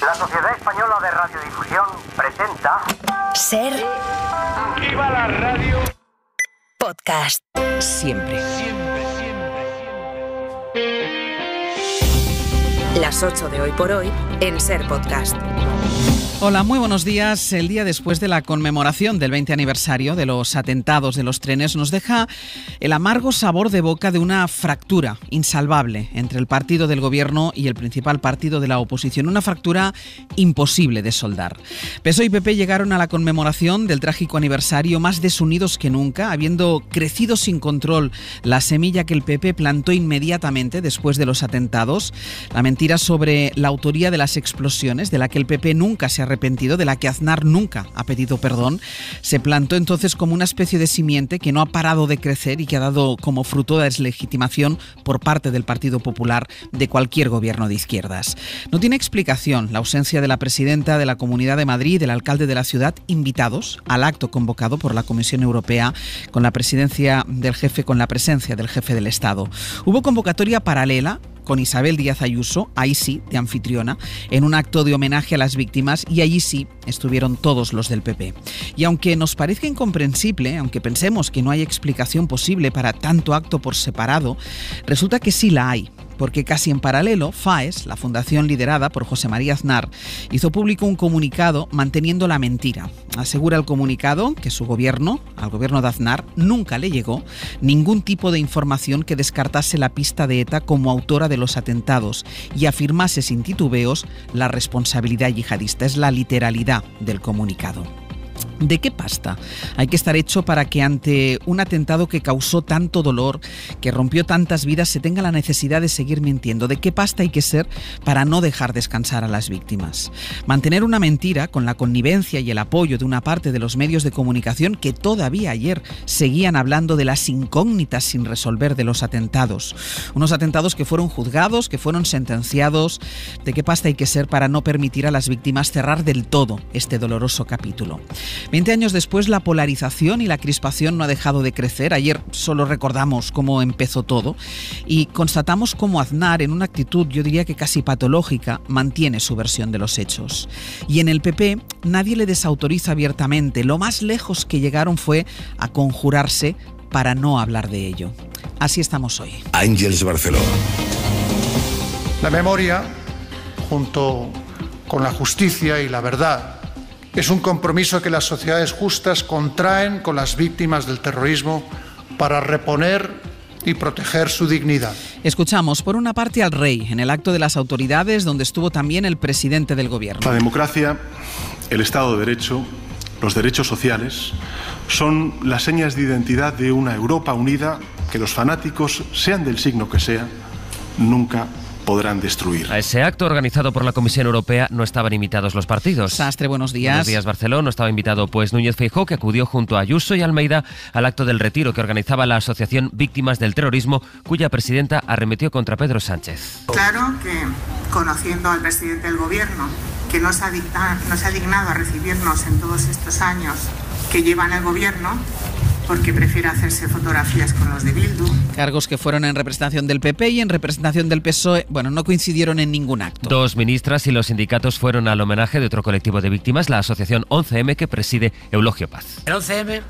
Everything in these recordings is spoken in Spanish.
La Sociedad Española de Radiodifusión presenta. Ser. la radio! Podcast. Siempre. Siempre, siempre, siempre. Las 8 de hoy por hoy en Ser Podcast. Hola, muy buenos días. El día después de la conmemoración del 20 aniversario de los atentados de los trenes nos deja el amargo sabor de boca de una fractura insalvable entre el partido del gobierno y el principal partido de la oposición, una fractura imposible de soldar. PSOE y PP llegaron a la conmemoración del trágico aniversario más desunidos que nunca, habiendo crecido sin control la semilla que el PP plantó inmediatamente después de los atentados, la mentira sobre la autoría de las explosiones de la que el PP nunca se ha arrepentido, de la que Aznar nunca ha pedido perdón, se plantó entonces como una especie de simiente que no ha parado de crecer y que ha dado como fruto la deslegitimación por parte del Partido Popular de cualquier gobierno de izquierdas. No tiene explicación la ausencia de la presidenta de la Comunidad de Madrid, del alcalde de la ciudad, invitados al acto convocado por la Comisión Europea con la presidencia del jefe, con la presencia del jefe del Estado. Hubo convocatoria paralela con Isabel Díaz Ayuso, ahí sí, de anfitriona, en un acto de homenaje a las víctimas y allí sí estuvieron todos los del PP. Y aunque nos parezca incomprensible, aunque pensemos que no hay explicación posible para tanto acto por separado, resulta que sí la hay porque casi en paralelo, FAES, la fundación liderada por José María Aznar, hizo público un comunicado manteniendo la mentira. Asegura el comunicado que su gobierno, al gobierno de Aznar, nunca le llegó ningún tipo de información que descartase la pista de ETA como autora de los atentados y afirmase sin titubeos la responsabilidad yihadista. Es la literalidad del comunicado. ¿De qué pasta hay que estar hecho para que ante un atentado que causó tanto dolor, que rompió tantas vidas, se tenga la necesidad de seguir mintiendo? ¿De qué pasta hay que ser para no dejar descansar a las víctimas? Mantener una mentira con la connivencia y el apoyo de una parte de los medios de comunicación que todavía ayer seguían hablando de las incógnitas sin resolver de los atentados. Unos atentados que fueron juzgados, que fueron sentenciados. ¿De qué pasta hay que ser para no permitir a las víctimas cerrar del todo este doloroso capítulo? Veinte años después, la polarización y la crispación no ha dejado de crecer. Ayer solo recordamos cómo empezó todo y constatamos cómo Aznar, en una actitud yo diría que casi patológica, mantiene su versión de los hechos. Y en el PP nadie le desautoriza abiertamente. Lo más lejos que llegaron fue a conjurarse para no hablar de ello. Así estamos hoy. Ángeles Barcelona. La memoria, junto con la justicia y la verdad, es un compromiso que las sociedades justas contraen con las víctimas del terrorismo para reponer y proteger su dignidad. Escuchamos por una parte al rey en el acto de las autoridades donde estuvo también el presidente del gobierno. La democracia, el Estado de Derecho, los derechos sociales son las señas de identidad de una Europa unida que los fanáticos, sean del signo que sea, nunca podrán destruir. A ese acto organizado por la Comisión Europea no estaban invitados los partidos. Sastre, buenos días. Buenos días, Barcelona. No estaba invitado pues Núñez Feijó, que acudió junto a Ayuso y Almeida al acto del retiro que organizaba la Asociación Víctimas del Terrorismo, cuya presidenta arremetió contra Pedro Sánchez. Claro que conociendo al presidente del gobierno, que no se ha, no se ha dignado a recibirnos en todos estos años que llevan el gobierno, porque prefiere hacerse fotografías con los de Bildu. Cargos que fueron en representación del PP y en representación del PSOE, bueno, no coincidieron en ningún acto. Dos ministras y los sindicatos fueron al homenaje de otro colectivo de víctimas, la asociación 11M que preside Eulogio Paz. El 11M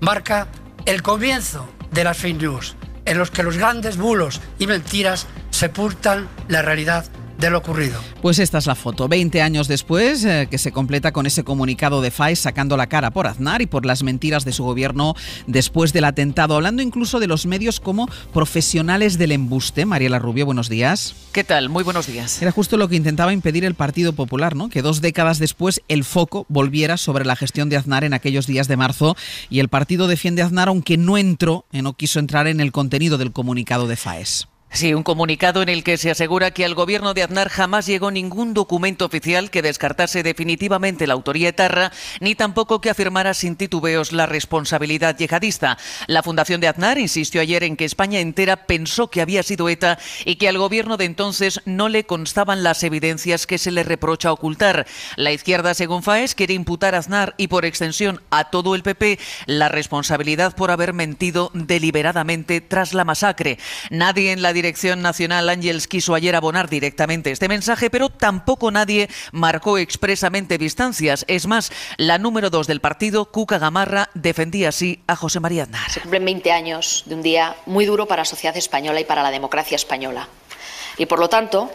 marca el comienzo de las fake news, en los que los grandes bulos y mentiras sepultan la realidad de lo ocurrido. Pues esta es la foto, 20 años después, eh, que se completa con ese comunicado de FAES sacando la cara por Aznar y por las mentiras de su gobierno después del atentado, hablando incluso de los medios como profesionales del embuste. Mariela Rubio, buenos días. ¿Qué tal? Muy buenos días. Era justo lo que intentaba impedir el Partido Popular, ¿no? Que dos décadas después el foco volviera sobre la gestión de Aznar en aquellos días de marzo y el partido defiende a Aznar aunque no entró, eh, no quiso entrar en el contenido del comunicado de FAES. Sí, un comunicado en el que se asegura que al gobierno de Aznar jamás llegó ningún documento oficial que descartase definitivamente la autoría etarra, ni tampoco que afirmara sin titubeos la responsabilidad yihadista. La Fundación de Aznar insistió ayer en que España entera pensó que había sido ETA y que al gobierno de entonces no le constaban las evidencias que se le reprocha ocultar. La izquierda, según Faes, quiere imputar a Aznar y por extensión a todo el PP la responsabilidad por haber mentido deliberadamente tras la masacre. Nadie en la Dirección Nacional Ángels quiso ayer abonar directamente este mensaje, pero tampoco nadie marcó expresamente distancias. Es más, la número dos del partido, Cuca Gamarra, defendía así a José María Aznar. Se cumplen 20 años de un día muy duro para la sociedad española y para la democracia española. Y por lo tanto,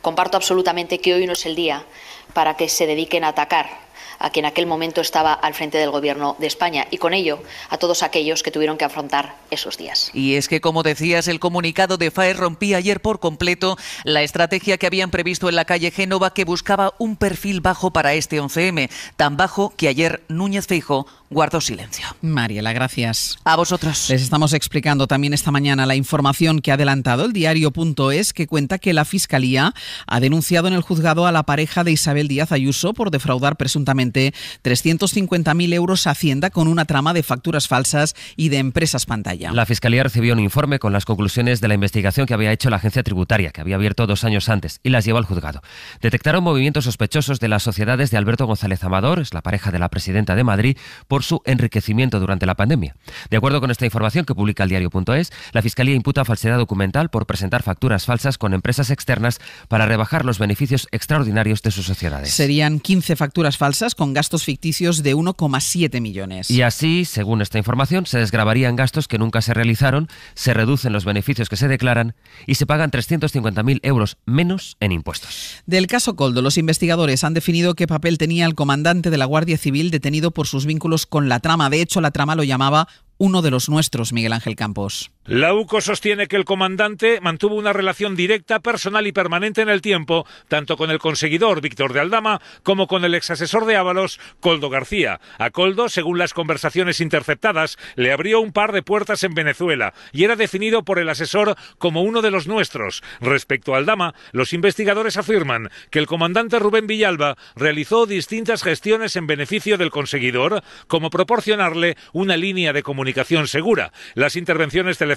comparto absolutamente que hoy no es el día para que se dediquen a atacar a quien en aquel momento estaba al frente del Gobierno de España y con ello a todos aquellos que tuvieron que afrontar esos días. Y es que, como decías, el comunicado de FAE rompía ayer por completo la estrategia que habían previsto en la calle Génova que buscaba un perfil bajo para este 11M, tan bajo que ayer Núñez Feijo ...guardo silencio. Mariela, gracias. A vosotros. Les estamos explicando también esta mañana la información que ha adelantado el diario.es que cuenta que la Fiscalía ha denunciado en el juzgado a la pareja de Isabel Díaz Ayuso por defraudar presuntamente 350.000 euros a Hacienda con una trama de facturas falsas y de empresas pantalla. La Fiscalía recibió un informe con las conclusiones de la investigación que había hecho la agencia tributaria, que había abierto dos años antes, y las llevó al juzgado. Detectaron movimientos sospechosos de las sociedades de Alberto González Amador, es la pareja de la presidenta de Madrid, por por su enriquecimiento durante la pandemia. De acuerdo con esta información que publica el diario.es, la Fiscalía imputa falsedad documental por presentar facturas falsas con empresas externas para rebajar los beneficios extraordinarios de sus sociedades. Serían 15 facturas falsas con gastos ficticios de 1,7 millones. Y así, según esta información, se desgravarían gastos que nunca se realizaron, se reducen los beneficios que se declaran y se pagan 350.000 euros menos en impuestos. Del caso Coldo, los investigadores han definido qué papel tenía el comandante de la Guardia Civil detenido por sus vínculos con la trama. De hecho, la trama lo llamaba uno de los nuestros, Miguel Ángel Campos. La UCO sostiene que el comandante mantuvo una relación directa, personal y permanente en el tiempo, tanto con el conseguidor Víctor de Aldama como con el exasesor de Ábalos, Coldo García. A Coldo, según las conversaciones interceptadas, le abrió un par de puertas en Venezuela y era definido por el asesor como uno de los nuestros. Respecto a Aldama, los investigadores afirman que el comandante Rubén Villalba realizó distintas gestiones en beneficio del conseguidor, como proporcionarle una línea de comunicación segura. Las intervenciones telefónicas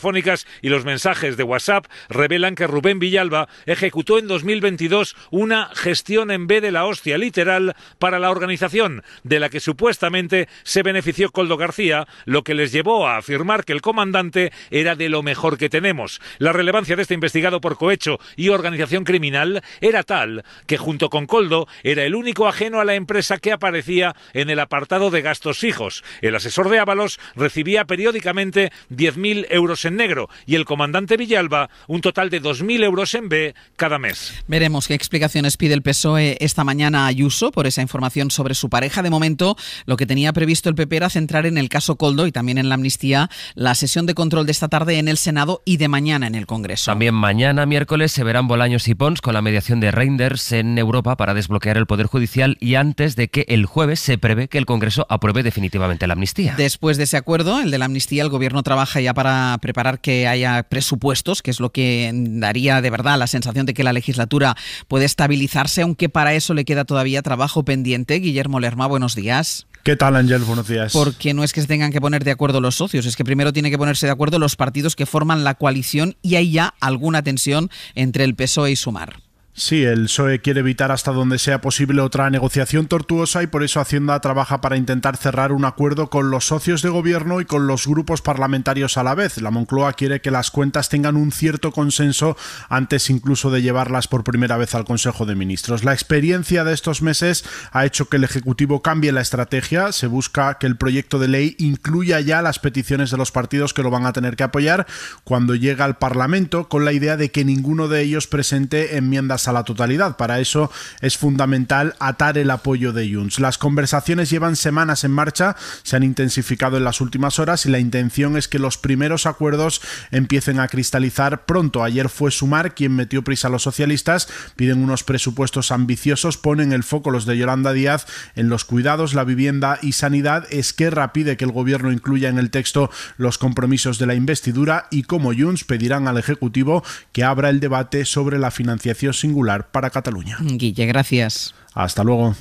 y los mensajes de WhatsApp revelan que Rubén Villalba ejecutó en 2022 una gestión en B de la hostia literal para la organización, de la que supuestamente se benefició Coldo García, lo que les llevó a afirmar que el comandante era de lo mejor que tenemos. La relevancia de este investigado por cohecho y organización criminal era tal que junto con Coldo era el único ajeno a la empresa que aparecía en el apartado de gastos hijos. El asesor de Ábalos recibía periódicamente 10.000 euros negro y el comandante Villalba un total de 2.000 euros en B cada mes. Veremos qué explicaciones pide el PSOE esta mañana a Ayuso por esa información sobre su pareja. De momento, lo que tenía previsto el PP era centrar en el caso Coldo y también en la amnistía la sesión de control de esta tarde en el Senado y de mañana en el Congreso. También mañana, miércoles, se verán Bolaños y Pons con la mediación de Reinders en Europa para desbloquear el Poder Judicial y antes de que el jueves se prevé que el Congreso apruebe definitivamente la amnistía. Después de ese acuerdo, el de la amnistía, el Gobierno trabaja ya para preparar para que haya presupuestos, que es lo que daría de verdad la sensación de que la legislatura puede estabilizarse, aunque para eso le queda todavía trabajo pendiente. Guillermo Lerma, buenos días. ¿Qué tal, Ángel? Buenos días. Porque no es que se tengan que poner de acuerdo los socios, es que primero tiene que ponerse de acuerdo los partidos que forman la coalición y hay ya alguna tensión entre el PSOE y Sumar. Sí, el PSOE quiere evitar hasta donde sea posible otra negociación tortuosa y por eso Hacienda trabaja para intentar cerrar un acuerdo con los socios de gobierno y con los grupos parlamentarios a la vez. La Moncloa quiere que las cuentas tengan un cierto consenso antes incluso de llevarlas por primera vez al Consejo de Ministros. La experiencia de estos meses ha hecho que el Ejecutivo cambie la estrategia. Se busca que el proyecto de ley incluya ya las peticiones de los partidos que lo van a tener que apoyar cuando llega al Parlamento con la idea de que ninguno de ellos presente enmiendas la totalidad. Para eso es fundamental atar el apoyo de Junts. Las conversaciones llevan semanas en marcha, se han intensificado en las últimas horas y la intención es que los primeros acuerdos empiecen a cristalizar pronto. Ayer fue Sumar quien metió prisa a los socialistas, piden unos presupuestos ambiciosos, ponen el foco los de Yolanda Díaz en los cuidados, la vivienda y sanidad. Es que pide que el gobierno incluya en el texto los compromisos de la investidura y como Junts pedirán al Ejecutivo que abra el debate sobre la financiación singular para Cataluña. Guille, gracias. Hasta luego.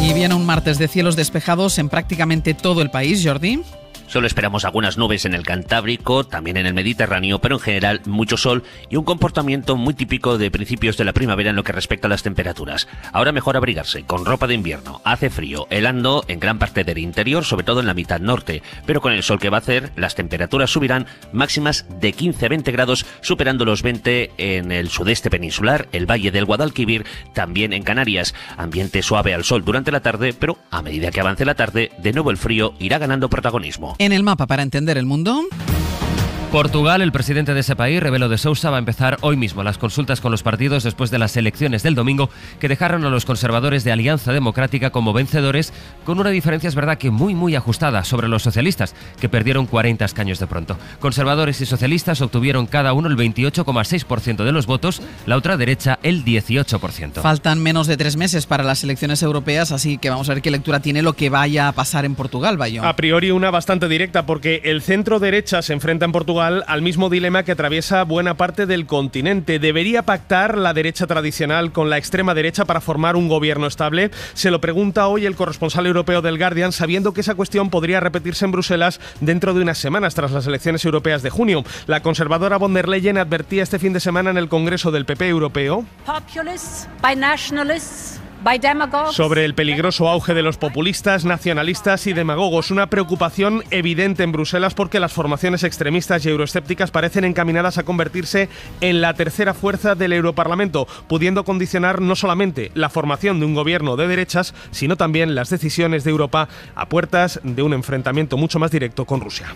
Y viene un martes de cielos despejados en prácticamente todo el país, Jordi. Solo esperamos algunas nubes en el Cantábrico, también en el Mediterráneo, pero en general mucho sol y un comportamiento muy típico de principios de la primavera en lo que respecta a las temperaturas. Ahora mejor abrigarse con ropa de invierno. Hace frío, helando en gran parte del interior, sobre todo en la mitad norte, pero con el sol que va a hacer, las temperaturas subirán máximas de 15-20 a grados, superando los 20 en el sudeste peninsular, el valle del Guadalquivir, también en Canarias. Ambiente suave al sol durante la tarde, pero a medida que avance la tarde, de nuevo el frío irá ganando protagonismo. En el mapa para entender el mundo. Portugal, el presidente de ese país, reveló de Sousa, va a empezar hoy mismo las consultas con los partidos después de las elecciones del domingo que dejaron a los conservadores de Alianza Democrática como vencedores, con una diferencia, es verdad, que muy, muy ajustada sobre los socialistas, que perdieron 40 escaños de pronto. Conservadores y socialistas obtuvieron cada uno el 28,6% de los votos, la otra derecha el 18%. Faltan menos de tres meses para las elecciones europeas, así que vamos a ver qué lectura tiene lo que vaya a pasar en Portugal, Bayón. A priori una bastante directa, porque el centro derecha se enfrenta en Portugal al mismo dilema que atraviesa buena parte del continente. ¿Debería pactar la derecha tradicional con la extrema derecha para formar un gobierno estable? Se lo pregunta hoy el corresponsal europeo del Guardian, sabiendo que esa cuestión podría repetirse en Bruselas dentro de unas semanas tras las elecciones europeas de junio. La conservadora von der Leyen advertía este fin de semana en el Congreso del PP europeo sobre el peligroso auge de los populistas, nacionalistas y demagogos, una preocupación evidente en Bruselas porque las formaciones extremistas y euroescépticas parecen encaminadas a convertirse en la tercera fuerza del Europarlamento, pudiendo condicionar no solamente la formación de un gobierno de derechas, sino también las decisiones de Europa a puertas de un enfrentamiento mucho más directo con Rusia.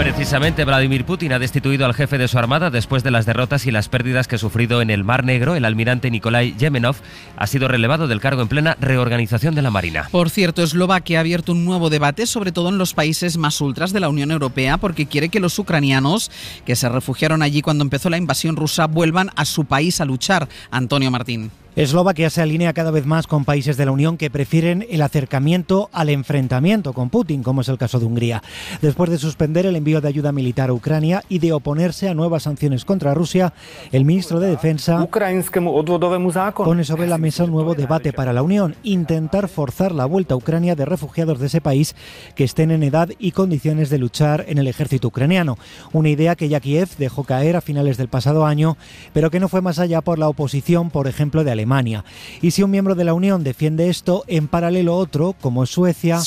Precisamente Vladimir Putin ha destituido al jefe de su armada después de las derrotas y las pérdidas que ha sufrido en el Mar Negro. El almirante Nikolai Yemenov ha sido relevado del cargo en plena reorganización de la Marina. Por cierto, Eslovaquia ha abierto un nuevo debate, sobre todo en los países más ultras de la Unión Europea, porque quiere que los ucranianos que se refugiaron allí cuando empezó la invasión rusa vuelvan a su país a luchar. Antonio Martín. Eslovaquia se alinea cada vez más con países de la Unión que prefieren el acercamiento al enfrentamiento con Putin, como es el caso de Hungría. Después de suspender el envío de ayuda militar a Ucrania y de oponerse a nuevas sanciones contra Rusia, el ministro de Defensa pone sobre la mesa un nuevo debate para la Unión, intentar forzar la vuelta a Ucrania de refugiados de ese país que estén en edad y condiciones de luchar en el ejército ucraniano. Una idea que ya dejó caer a finales del pasado año, pero que no fue más allá por la oposición, por ejemplo, de Alemania. Alemania. Y si un miembro de la Unión defiende esto, en paralelo otro, como Suecia,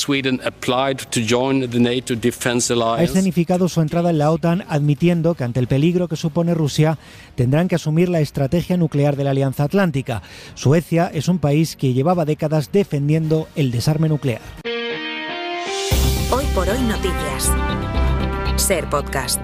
ha escenificado su entrada en la OTAN admitiendo que ante el peligro que supone Rusia, tendrán que asumir la estrategia nuclear de la Alianza Atlántica. Suecia es un país que llevaba décadas defendiendo el desarme nuclear. Hoy por hoy noticias. Ser podcast.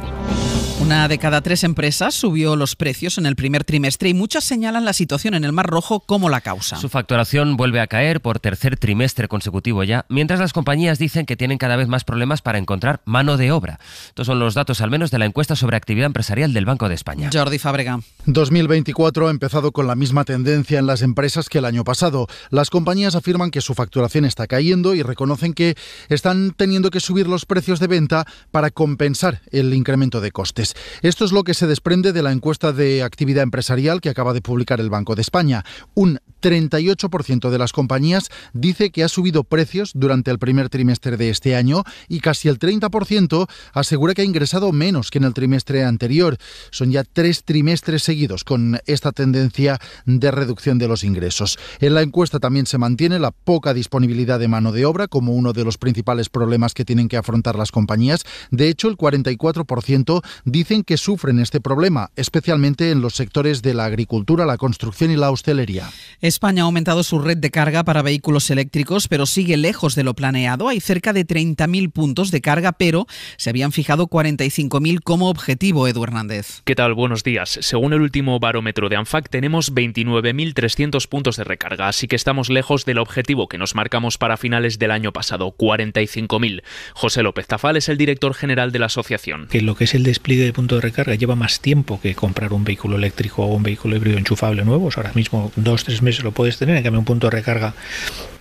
Una de cada tres empresas subió los precios en el primer trimestre y muchas señalan la situación en el Mar Rojo como la causa. Su facturación vuelve a caer por tercer trimestre consecutivo ya, mientras las compañías dicen que tienen cada vez más problemas para encontrar mano de obra. Estos son los datos al menos de la encuesta sobre actividad empresarial del Banco de España. Jordi Fábrega. 2024 ha empezado con la misma tendencia en las empresas que el año pasado. Las compañías afirman que su facturación está cayendo y reconocen que están teniendo que subir los precios de venta para compensar el incremento de costes. Esto es lo que se desprende de la encuesta de actividad empresarial que acaba de publicar el Banco de España. Un 38% de las compañías dice que ha subido precios durante el primer trimestre de este año y casi el 30% asegura que ha ingresado menos que en el trimestre anterior. Son ya tres trimestres seguidos con esta tendencia de reducción de los ingresos. En la encuesta también se mantiene la poca disponibilidad de mano de obra como uno de los principales problemas que tienen que afrontar las compañías. De hecho, el 44% dice dicen que sufren este problema, especialmente en los sectores de la agricultura, la construcción y la hostelería. España ha aumentado su red de carga para vehículos eléctricos, pero sigue lejos de lo planeado. Hay cerca de 30.000 puntos de carga, pero se habían fijado 45.000 como objetivo, Edu Hernández. ¿Qué tal? Buenos días. Según el último barómetro de ANFAC, tenemos 29.300 puntos de recarga, así que estamos lejos del objetivo que nos marcamos para finales del año pasado, 45.000. José López Tafal es el director general de la asociación. Que lo que es el despliegue punto de recarga lleva más tiempo que comprar un vehículo eléctrico o un vehículo híbrido enchufable nuevo. ahora mismo dos, tres meses lo puedes tener, en cambio un punto de recarga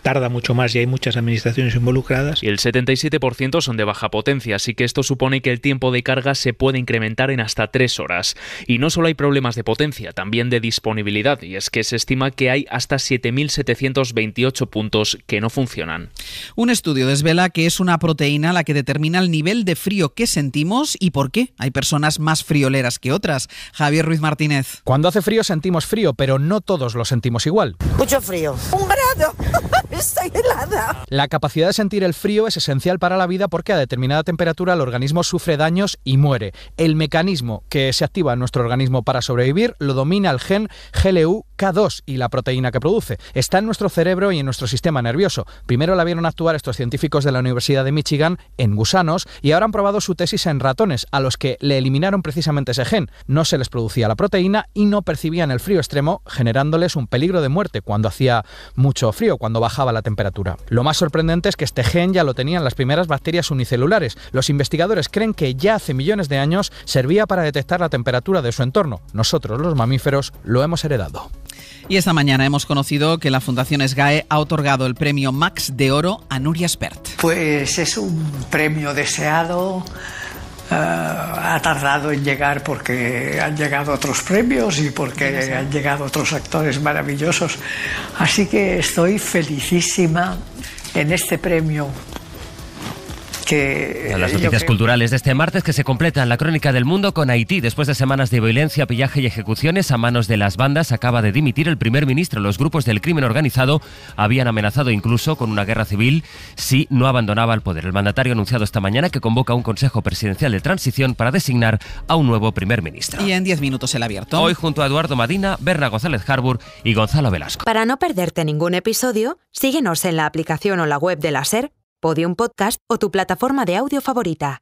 tarda mucho más y hay muchas administraciones involucradas. Y el 77% son de baja potencia, así que esto supone que el tiempo de carga se puede incrementar en hasta tres horas. Y no solo hay problemas de potencia, también de disponibilidad, y es que se estima que hay hasta 7.728 puntos que no funcionan. Un estudio desvela que es una proteína la que determina el nivel de frío que sentimos y por qué. Hay personas más frioleras que otras. Javier Ruiz Martínez. Cuando hace frío sentimos frío, pero no todos lo sentimos igual. Mucho frío. Un grado. Estoy helada. La capacidad de sentir el frío es esencial para la vida porque a determinada temperatura el organismo sufre daños y muere. El mecanismo que se activa en nuestro organismo para sobrevivir lo domina el gen GLU K2 y la proteína que produce. Está en nuestro cerebro y en nuestro sistema nervioso. Primero la vieron actuar estos científicos de la Universidad de Michigan en gusanos y ahora han probado su tesis en ratones, a los que le eliminaron precisamente ese gen. No se les producía la proteína y no percibían el frío extremo, generándoles un peligro de muerte cuando hacía mucho frío, cuando bajaba la temperatura. Lo más sorprendente es que este gen ya lo tenían las primeras bacterias unicelulares. Los investigadores creen que ya hace millones de años servía para detectar la temperatura de su entorno. Nosotros, los mamíferos, lo hemos heredado. Y esta mañana hemos conocido que la Fundación SGAE ha otorgado el premio Max de Oro a Nuria Spert. Pues es un premio deseado. Eh, ha tardado en llegar porque han llegado otros premios y porque han llegado otros actores maravillosos. Así que estoy felicísima en este premio las eh, noticias culturales de este martes que se completan la crónica del mundo con Haití. Después de semanas de violencia, pillaje y ejecuciones a manos de las bandas, acaba de dimitir el primer ministro. Los grupos del crimen organizado habían amenazado incluso con una guerra civil si no abandonaba el poder. El mandatario anunciado esta mañana que convoca un Consejo Presidencial de Transición para designar a un nuevo primer ministro. Y en 10 minutos el abierto. Hoy junto a Eduardo Madina, Berna González Harbour y Gonzalo Velasco. Para no perderte ningún episodio, síguenos en la aplicación o la web de la SER Podium Podcast o tu plataforma de audio favorita.